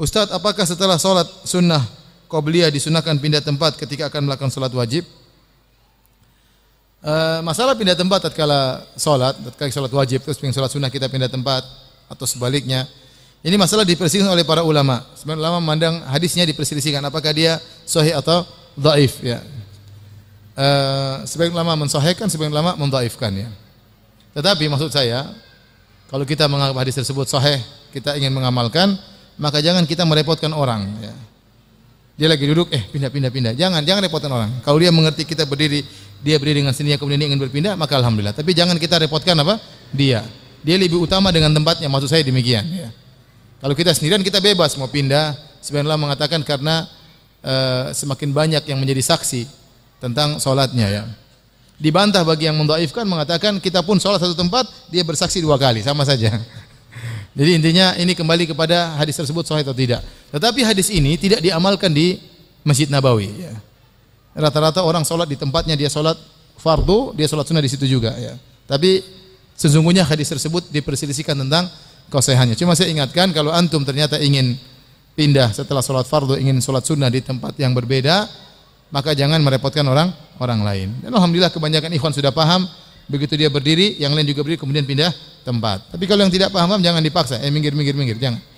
Ustadz, apakah setelah sholat sunnah qobliyah disunahkan pindah tempat ketika akan melakukan sholat wajib? E, masalah pindah tempat tatkala sholat, tatkala sholat wajib, terus pindah sholat sunnah kita pindah tempat atau sebaliknya. Ini masalah diperselisihkan oleh para ulama. Sebenarnya ulama memandang hadisnya diperselisihkan apakah dia sahih atau daif? ya. E, sebagian ulama mensahihkan, sebagian ulama mendhaifkan ya. Tetapi maksud saya kalau kita menganggap hadis tersebut sahih, kita ingin mengamalkan, maka jangan kita merepotkan orang ya. Dia lagi duduk, eh pindah pindah pindah. Jangan jangan repotkan orang. Kalau dia mengerti kita berdiri, dia berdiri dengan sendirinya kemudian ingin berpindah, maka alhamdulillah. Tapi jangan kita repotkan apa? Dia. Dia lebih utama dengan tempatnya. Maksud saya demikian. Ya. Kalau kita sendirian kita bebas mau pindah. Sebenarnya mengatakan karena e, semakin banyak yang menjadi saksi tentang sholatnya ya. Dibantah bagi yang mendoaifkan mengatakan kita pun sholat satu tempat dia bersaksi dua kali sama saja. Jadi intinya ini kembali kepada hadis tersebut sahih atau tidak. Tetapi hadis ini tidak diamalkan di Masjid Nabawi. Ya. Rata-rata orang sholat di tempatnya dia sholat fardu, dia sholat sunnah di situ juga. Ya. Tapi sesungguhnya hadis tersebut diperselisihkan tentang kesehannya. Cuma saya ingatkan kalau antum ternyata ingin pindah setelah sholat fardu ingin sholat sunnah di tempat yang berbeda, maka jangan merepotkan orang orang lain. Dan alhamdulillah kebanyakan ikhwan sudah paham Begitu dia berdiri, yang lain juga berdiri kemudian pindah tempat. Tapi kalau yang tidak paham, jangan dipaksa. Eh minggir, minggir, minggir, jangan.